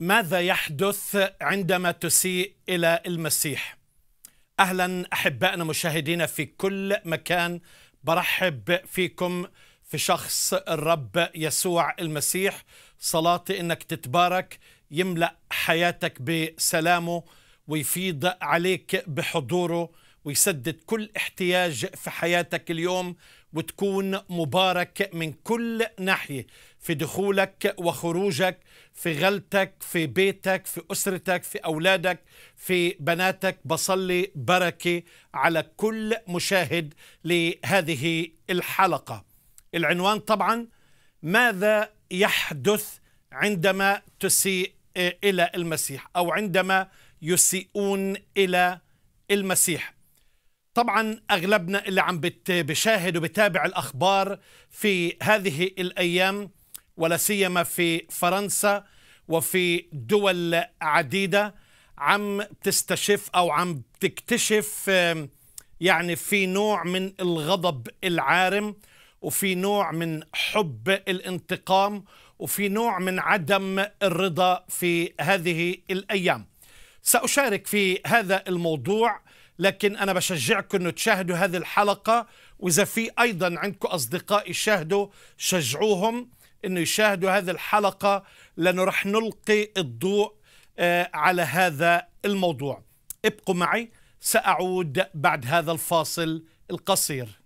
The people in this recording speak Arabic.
ماذا يحدث عندما تسيء الى المسيح اهلا احبائنا مشاهدينا في كل مكان برحب فيكم في شخص الرب يسوع المسيح صلاتي انك تتبارك يملا حياتك بسلامه ويفيض عليك بحضوره ويسدد كل احتياج في حياتك اليوم وتكون مبارك من كل ناحيه في دخولك وخروجك في غلتك في بيتك في اسرتك في اولادك في بناتك بصلي بركه على كل مشاهد لهذه الحلقه العنوان طبعا ماذا يحدث عندما تسيء الى المسيح او عندما يسيئون الى المسيح طبعا اغلبنا اللي عم بشاهد وبتابع الاخبار في هذه الايام ولا سيما في فرنسا وفي دول عديده عم تستشف او عم تكتشف يعني في نوع من الغضب العارم وفي نوع من حب الانتقام وفي نوع من عدم الرضا في هذه الايام ساشارك في هذا الموضوع لكن أنا بشجعكم أنه تشاهدوا هذه الحلقة وإذا في أيضا عندكم أصدقاء يشاهدوا شجعوهم أنه يشاهدوا هذه الحلقة لأنه رح نلقي الضوء آه، على هذا الموضوع ابقوا معي سأعود بعد هذا الفاصل القصير